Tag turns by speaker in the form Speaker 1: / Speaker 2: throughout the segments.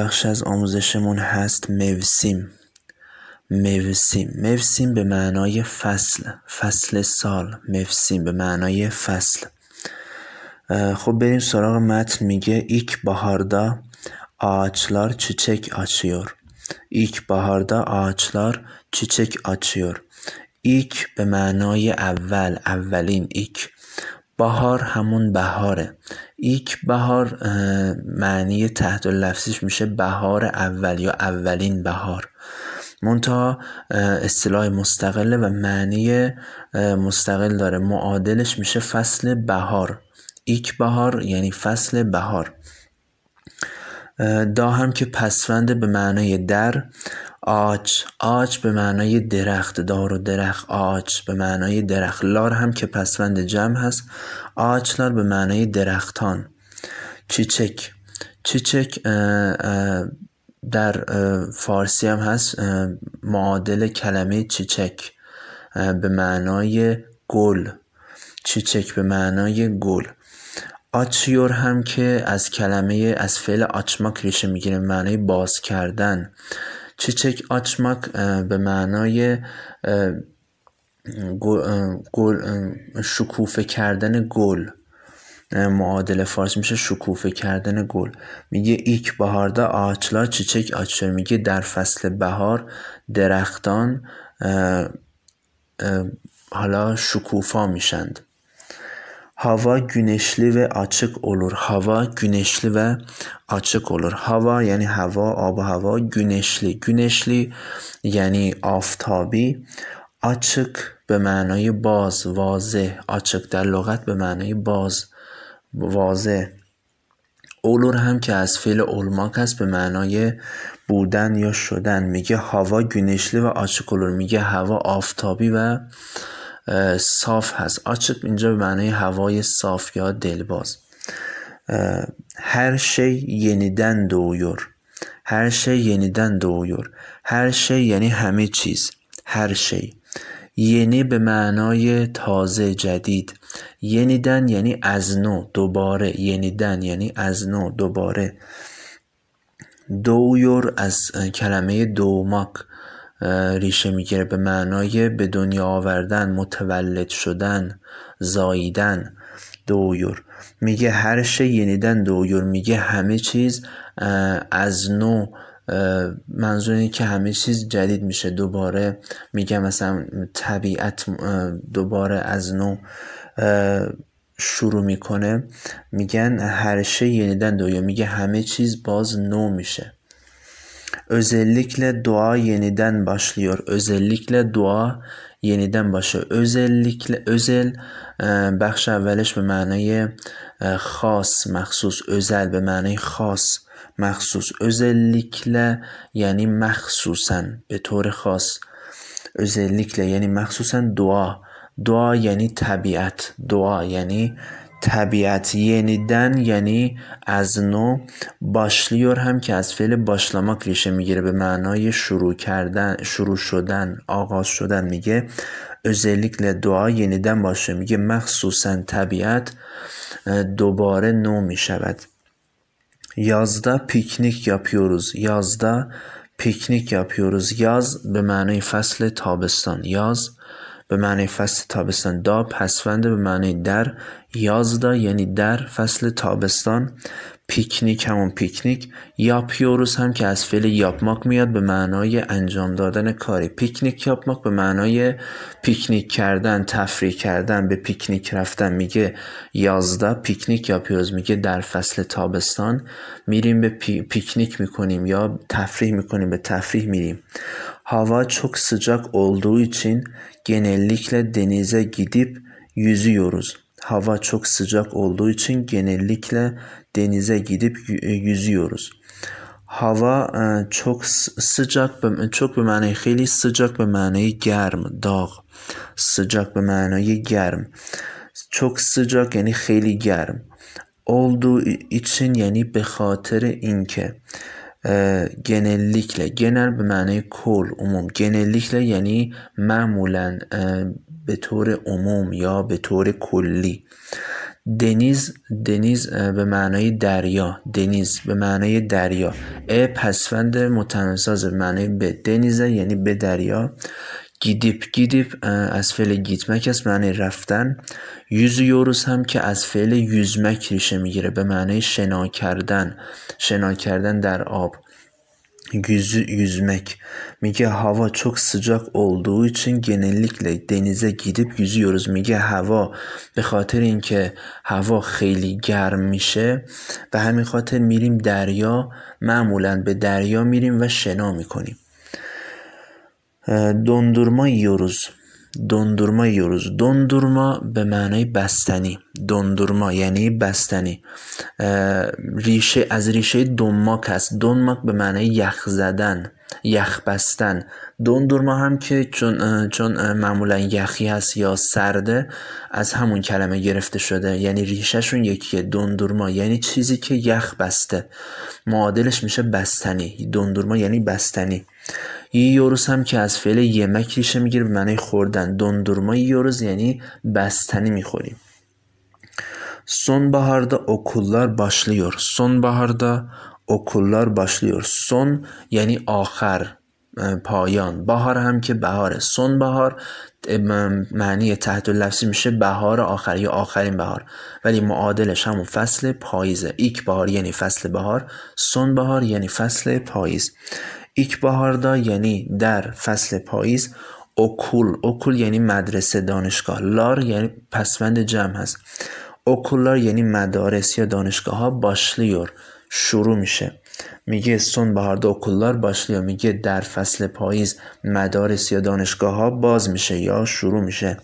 Speaker 1: بخش از آموزشمون هست موسیم موسیم موسیم به معنای فصل فصل سال موسیم به معنای فصل خب بریم سراغ متن میگه ایک باهاردا آچلار çiçek açıyor ایک بهاردا آچلار چیچک açıyor ایک به معنای اول اولین ایک بهار همون بهاره یک بهار معنی تحت لفظیش میشه بهار اول یا اولین بهار منتها اصطلاح مستقله و معنی مستقل داره معادلش میشه فصل بهار یک بهار یعنی فصل بهار دا هم که پسفند به معنای در آچ آچ به معنای درخت دار و درخت آچ به معنای درخت لار هم که پسوند جمع هست آچ لار به معنای درختان چیچک چیچک در فارسی هم هست معادل کلمه چیچک به معنای گل چیچک به معنای گل آچیور هم که از کلمه از فعل آچماک ریشه میگیره معنای باز کردن چیچک آچماک به معنای گل شکوفه کردن گل معادل فارس میشه شکوفه کردن گل میگه ایک بهاردا آچلا چچک آچر میگه در فصل بهار درختان حالا شکوفا میشند Hava güneşli ve açık olur. Hava güneşli ve açık olur. Hava yani hava, آب hava güneşli. Güneşli یعنی آفتابی. Açık به معنای باز واضح آچک در لغت به معنای باز واضح اولور هم که از فعل اولماک هست به معنای بودن یا شدن میگه هوا گونشلی و اولور میگه هوا آفتابی و صاف هست آچت اینجا به معنای هوای صاف یا دلباز هر شی ینیدن دویور هر شی ینیدن doğuyor هر شی یعنی همه چیز هر شی ینی به معنای تازه جدید ینیدن یعنی از نو دوباره ینیدن یعنی از نو دوباره دویور از کلمه دوماک ریشه میگیره به معنای به دنیا آوردن متولد شدن زاییدن دویور میگه هر شی ینیدن دویور میگه همه چیز از نو منظور اینه که همه چیز جدید میشه دوباره میگه مثلا طبیعت دوباره از نو شروع میکنه میگن هر شی ینیدن دویور میگه همه چیز باز نو میشه Özellikle dua yeniden başlıyor. Özellikle dua yeniden başlıyor. Özellikle özel بخش اولش به معنای خاص مخصوص özel به معنای خاص مخصوص özellikle یعنی مخصوصا به طور خاص özellikle یعنی مخصوصا دعا دعا یعنی طبیعت دعا یعنی طبیعت ینیدن یعنی از نو باشلیور هم که از فعل باشلاماک ریشه میگیره به معنای شروع کردن شروع شدن آغاز شدن میگه özellikle دعا ینیدن باشه میگه مخصوصا طبیعت دوباره نو میشود یازده پیکنیک پیوروز یازده پیکنیک yapıyoruz یاز به معنای فصل تابستان یاز به معنی فصل تابستان دا پسفند به معنی در یازدا یعنی در فصل تابستان پیکنیک همون پیکنیک یا هم که از فعل یاپماک میاد به معنای انجام دادن کاری پیکنیک یاپماک به معنای پیکنیک کردن تفریح کردن به پیکنیک رفتن میگه یازده پیکنیک یا میگه در فصل تابستان میریم به پی... پیکنیک میکنیم یا تفریح میکنیم به تفریح میریم هوا چوک سجاک olduğu گنلیکل دنیزه گیدیب یوزی یوروز. hava çok sıcak olduğu için genellikle denize gidip e, yüzüyoruz. Hava e, çok sıcak çok bir manayı خیلی sıcak bir manayı germ, dağ sıcak bir manayı germ. çok sıcak yani خیلی germ olduğu için yani به خاطر اینکه e, genellikle genel به معنی کل عموم genellikle yani معمولا به طور عموم یا به طور کلی دنیز دنیز به معنای دریا دنیز به معنای دریا ا پسفند متناسب به معنای به دنیزه یعنی به دریا گیدیپ گیدیپ از فعل گیتمک است معنی رفتن یوز یوروس هم که از فعل یوزمک ریشه میگیره به معنی شنا کردن شنا کردن در آب yüzü yüzmek. Mige hava çok sıcak olduğu için genellikle denize gidip yüzüyoruz. میگه هوا به خاطر اینکه هوا خیلی گرم میشه و همین خاطر میریم دریا معمولا به دریا میریم و شنا میکنیم. دندورما یوروز دندورما یوروز دندورما به معنای بستنی دندورما یعنی بستنی ریشه از ریشه دنماک است دنماک به معنای یخ زدن یخ بستن دندورما هم که چون, چون معمولا یخی هست یا سرده از همون کلمه گرفته شده یعنی ریشهشون یکیه دندورما یعنی چیزی که یخ بسته معادلش میشه بستنی دندورما یعنی بستنی یه یوروس هم که از فعل یمک ریشه میگیره به معنی خوردن دندورما یوروز یعنی بستنی میخوریم باشلیور سون بهار دا اکولار باشلیور سون یعنی آخر پایان بهار هم که بهاره سون بهار معنی تحت لفظی میشه بهار آخر یا آخرین بهار ولی معادلش همون فصل پاییزه ایک بهار یعنی فصل بهار سون بهار یعنی فصل پاییز باهاردا یعنی در فصل پاییز اوکول اوکول یعنی مدرسه دانشگاه لار یعنی پسوند جمع هست اوکولار یعنی مدارس یا دانشگاه ها باشلیور شروع میشه میگه سون بهاردا اوکولار و میگه در فصل پاییز مدارس یا دانشگاه ها باز میشه یا شروع میشه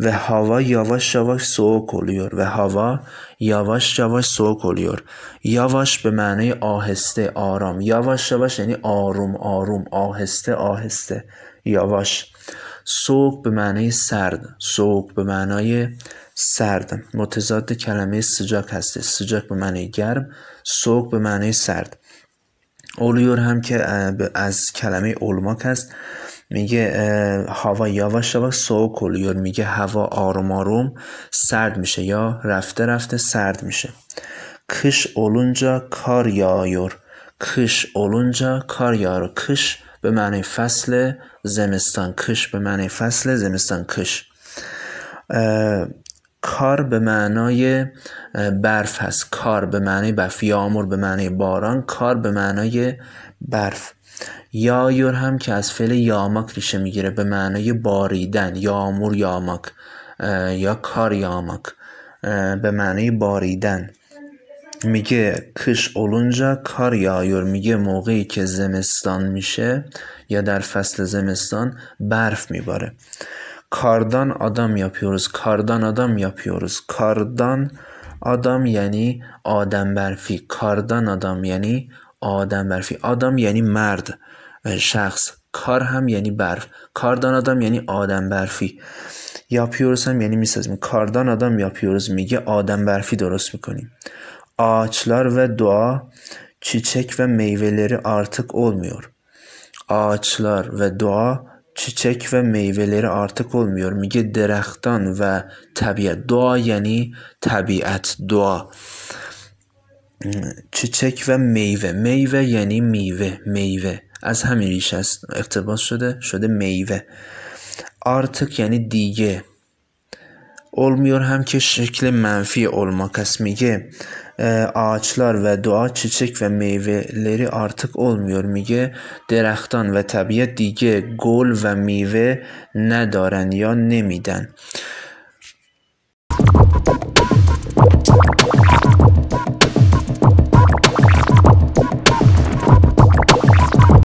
Speaker 1: و هوا yavaş yavaş soğuk oluyor ve hava yavaş yavaş soğuk oluyor. Yavaş به معنی آهسته آرام yavaş yavaş یعنی آروم آروم آهسته آهسته yavaş سوق به معنی سرد سوق به معنای سرد متضاد کلمه سجاک هسته سجاک به معنی گرم سوق به معنی سرد اولیور هم که از کلمه اولماک هست میگه هوا یواش یواش سو کلیور میگه هوا آروم آروم سرد میشه یا رفته رفته سرد میشه کش اولونجا کار یایور کش اولونجا کار یارو کش به معنی فصل زمستان کش به معنی فصل زمستان کش کار به معنای برف هست کار به معنی برف یامور به معنی باران کار به معنای برف یایور هم که از فعل یاماک ریشه میگیره به معنای باریدن یامور یاماک یا کار یاماک به معنای باریدن میگه کش اولونجا کار یایور میگه موقعی که زمستان میشه یا در فصل زمستان برف میباره کاردان آدم یا کاردان آدم یا کاردان آدم یعنی آدم برفی کاردان آدم یعنی آدم برفی آدم یعنی مرد شخص کار هم یعنی برف کاردان آدم یعنی آدم برفی یا هم یعنی میسازیم کاردان آدم یا میگه آدم برفی درست میکنیم آچلار و دعا çiçek و اول artık olmuyor. و و چیچک و و meyveleri اول olmuyor. میگه درختان و طبیعت دعا یعنی طبیعت دعا. چچک و میوه میوه یعنی میوه میوه از همین ریش است اقتباس شده شده میوه آرتک یعنی دیگه اولمیور هم که شکل منفی اولماکس میگه آچلار و دعا چچک و لری artık اولمیور میگه درختان و طبیعت دیگه گل و میوه ندارن یا نمیدن